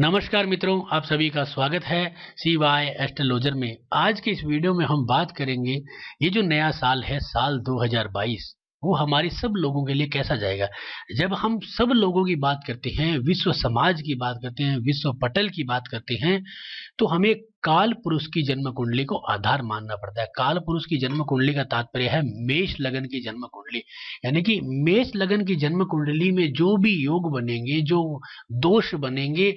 नमस्कार मित्रों आप सभी का स्वागत है सी वाई एस्ट्रोलॉजर में आज के इस वीडियो में हम बात करेंगे ये जो नया साल है साल 2022 वो हमारे सब लोगों के लिए कैसा जाएगा जब हम सब लोगों की बात करते हैं विश्व समाज की बात करते हैं विश्व पटल की बात करते हैं तो हमें काल पुरुष की जन्म कुंडली को आधार मानना पड़ता है काल पुरुष की जन्म कुंडली का तात्पर्य है मेष लगन की जन्म कुंडली यानी कि मेष लगन की जन्म कुंडली में जो भी योग बनेंगे जो दोष बनेंगे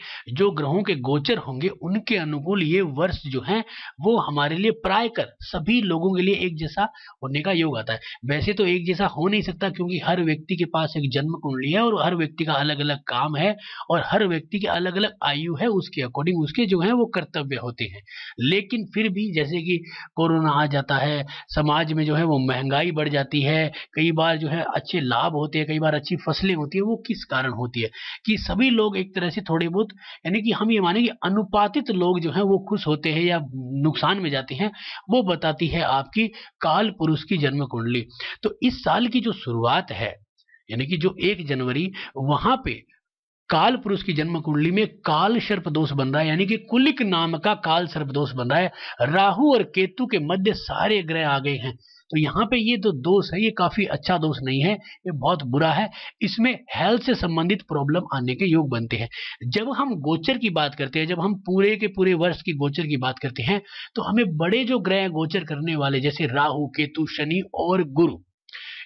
जो ग्रहों के गोचर होंगे उनके अनुकूल ये वर्ष जो है वो हमारे लिए प्राय कर सभी लोगों के लिए एक जैसा होने का योग आता है वैसे तो एक जैसा हो नहीं सकता क्योंकि हर व्यक्ति के पास एक जन्म कुंडली है और हर व्यक्ति का अलग अलग काम है और हर व्यक्ति की अलग अलग आयु है उसके अकॉर्डिंग उसके जो है वो कर्तव्य होते हैं हैं लेकिन फिर भी जैसे कि कोरोना आ जाता है समाज में जो है वो महंगाई बढ़ जाती है कई बार जो है अच्छे लाभ होते हैं कई बार अच्छी फसलें होती है वो किस कारण होती है कि सभी लोग एक तरह से थोड़े बहुत यानी कि हम ये माने कि अनुपातित लोग जो है वो खुश होते हैं या नुकसान में जाते हैं वो बताती है आपकी काल पुरुष की जन्म कुंडली तो इस साल की जो शुरुआत है यानी कि जो एक जनवरी वहां पे काल पुरुष की जन्म कुंडली में काल सर्प दोष बन रहा है यानी कि कुलिक नाम का काल सर्प दोष बन रहा है राहु और केतु के मध्य सारे ग्रह आ गए हैं तो यहाँ पे ये जो तो दोष है ये काफी अच्छा दोष नहीं है ये बहुत बुरा है इसमें हेल्थ से संबंधित प्रॉब्लम आने के योग बनते हैं जब हम गोचर की बात करते हैं जब हम पूरे के पूरे वर्ष की गोचर की बात करते हैं तो हमें बड़े जो ग्रह गोचर करने वाले जैसे राहु केतु शनि और गुरु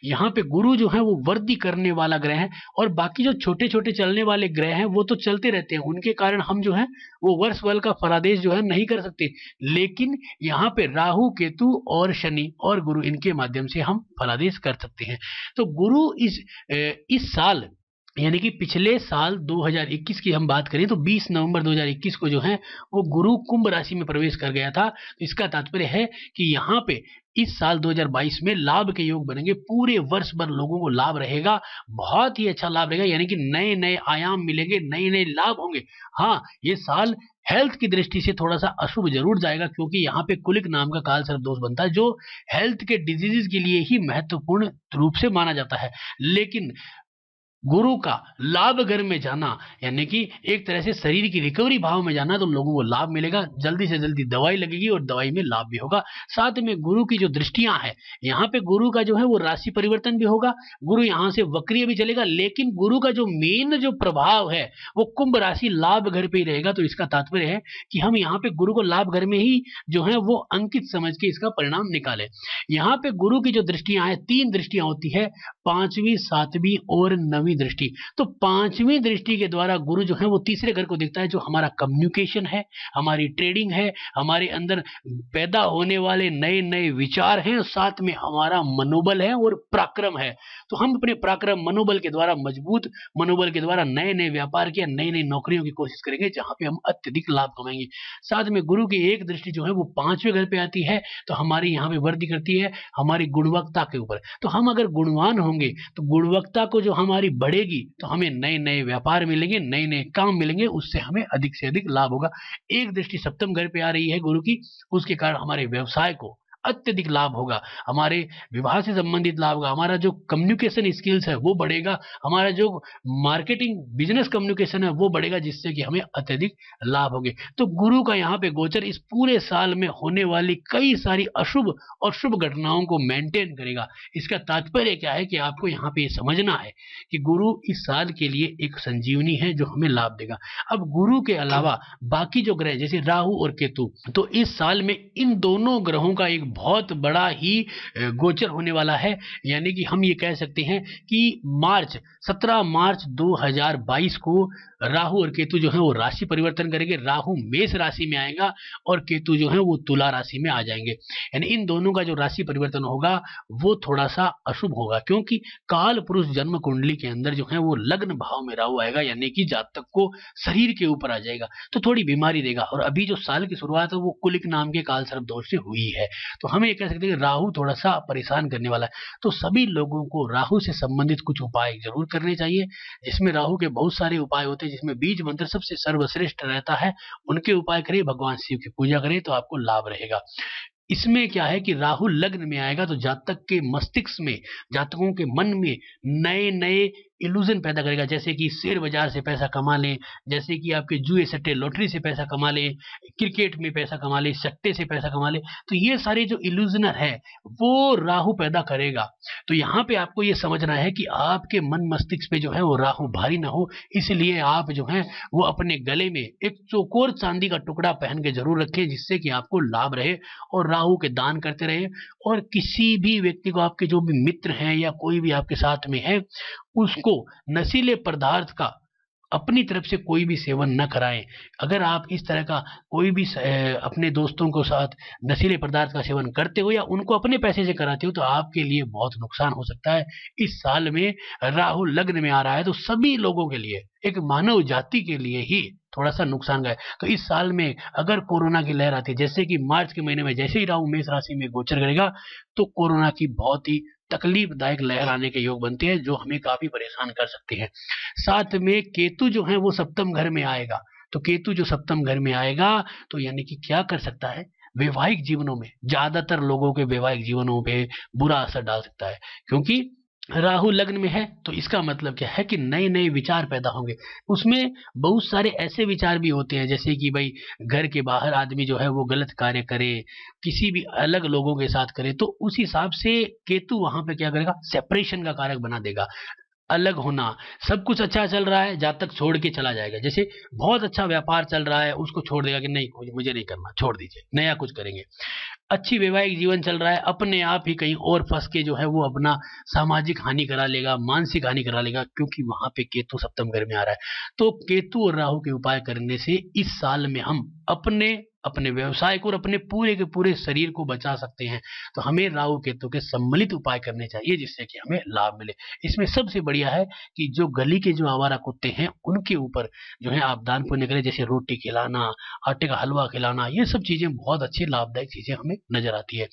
यहाँ पे गुरु जो है वो वर्दी करने वाला ग्रह है और बाकी जो छोटे छोटे चलने वाले ग्रह हैं वो तो चलते रहते हैं उनके कारण हम जो है वो वर्ष वल का फलादेश जो है नहीं कर सकते लेकिन यहाँ पे राहु केतु और शनि और गुरु इनके माध्यम से हम फलादेश कर सकते हैं तो गुरु इस इस साल यानी कि पिछले साल 2021 की हम बात करें तो 20 नवंबर 2021 को जो है वो गुरु कुंभ राशि में प्रवेश कर गया था तो इसका तात्पर्य है कि यहाँ पे इस साल 2022 में लाभ के योग बनेंगे पूरे वर्ष भर लोगों को लाभ रहेगा बहुत ही अच्छा लाभ रहेगा यानी कि नए नए आयाम मिलेंगे नए नए लाभ होंगे हाँ ये साल हेल्थ की दृष्टि से थोड़ा सा अशुभ जरूर जाएगा क्योंकि यहाँ पे कुलिक नाम का काल सर्प दोष बनता है जो हेल्थ के डिजीजेज के लिए ही महत्वपूर्ण रूप से माना जाता है लेकिन गुरु का लाभ घर में जाना यानी कि एक तरह से शरीर की रिकवरी भाव में जाना तो लोगों को लाभ मिलेगा जल्दी से जल्दी दवाई लगेगी और दवाई में लाभ भी होगा साथ में गुरु की जो दृष्टियां हैं यहाँ पे गुरु का जो है वो राशि परिवर्तन भी होगा गुरु यहाँ से वक्रिय भी चलेगा लेकिन गुरु का जो मेन जो प्रभाव है वो कुंभ राशि लाभ घर पर ही रहेगा तो इसका तात्पर्य है कि हम यहाँ पे गुरु को लाभ घर में ही जो है वो अंकित समझ के इसका परिणाम निकाले यहाँ पे गुरु की जो दृष्टियां हैं तीन दृष्टियां होती है पांचवी सातवीं और नवी पांचवी दृष्टि तो पांचवी दृष्टि के द्वारा गुरु जो है वो तीसरे घर को देखता है जो हमारा कम्युनिकेशन है हमारी ट्रेडिंग है हमारे अंदर पैदा होने वाले नए नए विचार हैं साथ में हमारा मनोबल है और पराक्रम है तो हम अपने पराक्रम मनोबल के द्वारा मजबूत मनोबल के द्वारा नए नए व्यापार के नई नई नौकरियों की कोशिश करेंगे जहां पे हम अत्यधिक लाभ कमाएंगे साथ में गुरु की एक दृष्टि जो है वो पांचवें घर पे आती है तो हमारी यहाँ पे वृद्धि करती है हमारी गुणवत्ता के ऊपर तो हम अगर गुणवान होंगे तो गुणवत्ता को जो हमारी बढ़ेगी तो हमें नए नए व्यापार मिलेंगे नए नए काम मिलेंगे उससे हमें अधिक से अधिक लाभ होगा एक दृष्टि सप्तम घर पे आ रही है गुरु की उसके कारण हमारे व्यवसाय को अत्यधिक लाभ होगा हमारे विवाह से संबंधित लाभ होगा हमारा जो कम्युनिकेशन स्किल्स है वो बढ़ेगा हमारा जो मार्केटिंग बिजनेस कम्युनिकेशन है वो बढ़ेगा जिससे कि हमें अत्यधिक लाभ होगी तो गुरु का यहाँ पे गोचर इस पूरे साल में होने वाली कई सारी अशुभ और शुभ घटनाओं को मेंटेन करेगा इसका तात्पर्य क्या है कि आपको यहाँ पे समझना है कि गुरु इस साल के लिए एक संजीवनी है जो हमें लाभ देगा अब गुरु के अलावा बाकी जो ग्रह जैसे राहु और केतु तो इस साल में इन दोनों ग्रहों का एक बहुत बड़ा ही गोचर होने वाला है यानी कि हम ये कह सकते हैं कि मार्च 17 मार्च 2022 को राहु और केतु जो है वो राशि परिवर्तन करेंगे राहु मेष राशि में आएगा और केतु जो है वो तुला राशि में आ जाएंगे यानी इन दोनों का जो राशि परिवर्तन होगा वो थोड़ा सा अशुभ होगा क्योंकि काल पुरुष जन्म कुंडली के अंदर जो है वो लग्न भाव में राहु आएगा यानी कि जातक को शरीर के ऊपर आ जाएगा तो थोड़ी बीमारी देगा और अभी जो साल की शुरुआत है वो कुलिक नाम के काल सर्प दोष से हुई है तो हम ये कह सकते हैं कि राहु थोड़ा सा परेशान करने वाला है तो सभी लोगों को राहु से संबंधित कुछ उपाय जरूर करने चाहिए जिसमें राहु के बहुत सारे उपाय होते हैं जिसमें बीज मंत्र सबसे सर्वश्रेष्ठ रहता है उनके उपाय करें भगवान शिव की पूजा करें तो आपको लाभ रहेगा इसमें क्या है कि राहु लग्न में आएगा तो जातक के मस्तिष्क में जातकों के मन में नए नए इल्यूजन पैदा करेगा जैसे कि शेयर बाजार से पैसा कमा लें जैसे कि आपके जुए सट्टे लॉटरी से पैसा कमा लें क्रिकेट में पैसा कमा लें सट्टे से पैसा कमा लें तो ये सारे जो इल्यूजनर है वो राहु पैदा करेगा तो यहाँ पे आपको ये समझना है कि आपके मन मस्तिष्क पे जो है वो राहु भारी ना हो इसलिए आप जो है वो अपने गले में एक चौकोर चांदी का टुकड़ा पहन के जरूर रखें जिससे कि आपको लाभ रहे और राहू के दान करते रहे और किसी भी व्यक्ति को आपके जो भी मित्र हैं या कोई भी आपके साथ में है उसको नशीले पदार्थ का अपनी तरफ से कोई भी सेवन न कराएं अगर आप इस तरह का कोई भी अपने दोस्तों को साथ नशीले पदार्थ का सेवन करते हो या उनको अपने पैसे से कराते हो तो आपके लिए बहुत नुकसान हो सकता है इस साल में राहु लग्न में आ रहा है तो सभी लोगों के लिए एक मानव जाति के लिए ही थोड़ा सा नुकसान गए तो इस साल में अगर कोरोना की लहर आती है जैसे कि मार्च के महीने में जैसे ही राहु मेष राशि में गोचर करेगा तो कोरोना की बहुत ही तकलीफदायक लहर आने के योग बनते हैं जो हमें काफी परेशान कर सकते हैं साथ में केतु जो है वो सप्तम घर में आएगा तो केतु जो सप्तम घर में आएगा तो यानी कि क्या कर सकता है वैवाहिक जीवनों में ज्यादातर लोगों के वैवाहिक जीवनों पे बुरा असर डाल सकता है क्योंकि राहु लग्न में है तो इसका मतलब क्या है कि नए नए विचार पैदा होंगे उसमें बहुत सारे ऐसे विचार भी होते हैं जैसे कि भाई घर के बाहर आदमी जो है वो गलत कार्य करे किसी भी अलग लोगों के साथ करे तो उस हिसाब से केतु वहां पे क्या करेगा सेपरेशन का कारक बना देगा अलग होना सब कुछ अच्छा चल रहा है जहाँ तक छोड़ के चला जाएगा जैसे बहुत अच्छा व्यापार चल रहा है उसको छोड़ देगा कि नहीं मुझे नहीं करना छोड़ दीजिए नया कुछ करेंगे अच्छी वैवाहिक जीवन चल रहा है अपने आप ही कहीं और फंस के जो है वो अपना सामाजिक हानि करा लेगा मानसिक हानि करा लेगा क्योंकि वहां पे केतु सप्तम घर में आ रहा है तो केतु और राहु के उपाय करने से इस साल में हम अपने अपने व्यवसाय को और अपने पूरे के पूरे शरीर को बचा सकते हैं तो हमें राहु केतु के सम्मिलित उपाय करने चाहिए जिससे कि हमें लाभ मिले इसमें सबसे बढ़िया है कि जो गली के जो आवारा कुत्ते हैं उनके ऊपर जो है आप दान पुण्य करें जैसे रोटी खिलाना आटे का हलवा खिलाना ये सब चीज़ें बहुत अच्छी लाभदायक चीज़ें हमें नजर आती है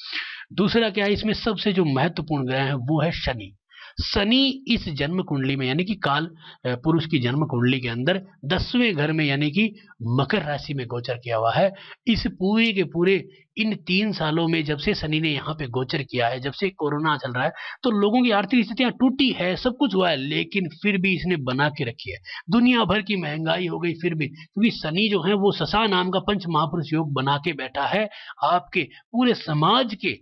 दूसरा क्या है इसमें सबसे जो महत्वपूर्ण ग्रह है वो है शनि शनि इस जन्म कुंडली में यानी कि काल पुरुष की जन्म कुंडली के अंदर दसवें घर में यानी कि मकर राशि में गोचर किया हुआ है इस पूरे के पूरे इन तीन सालों में जब से शनि ने यहाँ पे गोचर किया है जब से कोरोना चल रहा है तो लोगों की आर्थिक स्थितियां टूटी है सब कुछ हुआ है लेकिन फिर भी इसने बना के रखी है दुनिया भर की महंगाई हो गई फिर भी क्योंकि शनि जो है वो ससा नाम का पंच महापुरुष योग बना के बैठा है आपके पूरे समाज के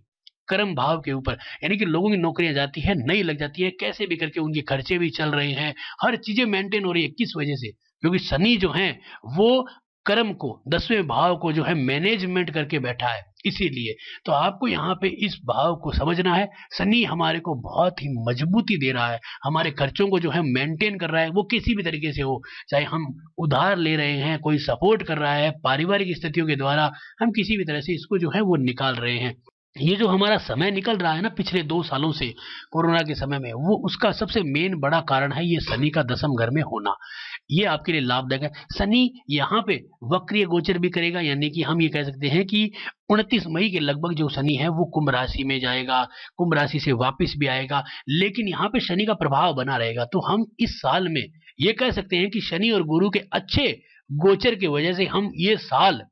कर्म भाव के ऊपर यानी कि लोगों की नौकरियां जाती है नहीं लग जाती है कैसे भी करके उनके खर्चे भी चल रहे हैं हर चीजें मेंटेन हो रही है किस वजह से क्योंकि शनि जो है वो कर्म को दसवें भाव को जो है मैनेजमेंट करके बैठा है इसीलिए तो आपको यहाँ पे इस भाव को समझना है शनि हमारे को बहुत ही मजबूती दे रहा है हमारे खर्चों को जो है मेंटेन कर रहा है वो किसी भी तरीके से हो चाहे हम उधार ले रहे हैं कोई सपोर्ट कर रहा है पारिवारिक स्थितियों के द्वारा हम किसी भी तरह से इसको जो है वो निकाल रहे हैं ये जो हमारा समय निकल रहा है ना पिछले दो सालों से कोरोना के समय में वो उसका सबसे मेन बड़ा कारण है ये शनि का दसम घर में होना ये आपके लिए लाभदायक है शनि यहाँ पे वक्रिय गोचर भी करेगा यानी कि हम ये कह सकते हैं कि उनतीस मई के लगभग जो शनि है वो कुंभ राशि में जाएगा कुंभ राशि से वापस भी आएगा लेकिन यहाँ पे शनि का प्रभाव बना रहेगा तो हम इस साल में ये कह सकते हैं कि शनि और गुरु के अच्छे गोचर की वजह से हम ये साल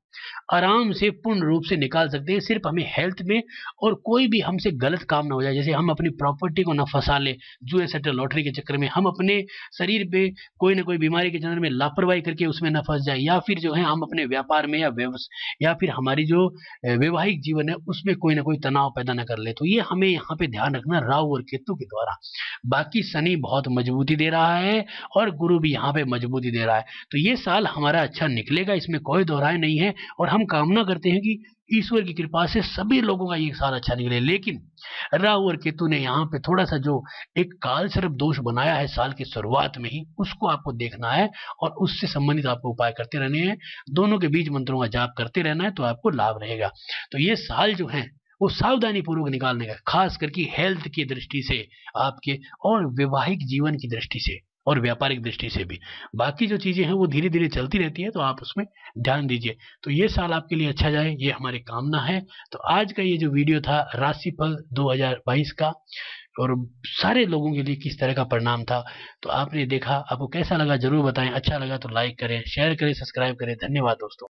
आराम से पूर्ण रूप से निकाल सकते हैं सिर्फ हमें हेल्थ में और कोई भी हमसे गलत काम ना हो जाए जैसे हम अपनी प्रॉपर्टी को ना फंसा लें जुए सट्टे लॉटरी के चक्कर में हम अपने शरीर पे कोई ना कोई बीमारी के चक्कर में लापरवाही करके उसमें ना फंस जाए या फिर जो है हम अपने व्यापार में या या फिर हमारी जो वैवाहिक जीवन है उसमें कोई ना कोई तनाव पैदा ना कर ले तो ये हमें यहाँ पे ध्यान रखना राहु और केतु के द्वारा बाकी शनि बहुत मजबूती दे रहा है और गुरु भी यहाँ पे मजबूती दे रहा है तो ये साल हमारा अच्छा निकलेगा इसमें कोई दोहराए नहीं है और हम कामना करते हैं कि ईश्वर की कृपा से सभी लोगों का ये साल अच्छा निकले लेकिन राहु और केतु ने यहाँ पे थोड़ा सा जो एक काल सर्प दोष बनाया है साल की शुरुआत में ही उसको आपको देखना है और उससे संबंधित आपको उपाय करते रहने हैं दोनों के बीच मंत्रों का जाप करते रहना है तो आपको लाभ रहेगा तो ये साल जो है वो सावधानी पूर्वक निकालने का खास करके हेल्थ की दृष्टि से आपके और वैवाहिक जीवन की दृष्टि से और व्यापारिक दृष्टि से भी बाकी जो चीज़ें हैं वो धीरे धीरे चलती रहती है तो आप उसमें ध्यान दीजिए तो ये साल आपके लिए अच्छा जाए ये हमारी कामना है तो आज का ये जो वीडियो था राशि फल दो का और सारे लोगों के लिए किस तरह का परिणाम था तो आपने देखा आपको कैसा लगा जरूर बताएं अच्छा लगा तो लाइक करें शेयर करें सब्सक्राइब करें धन्यवाद दोस्तों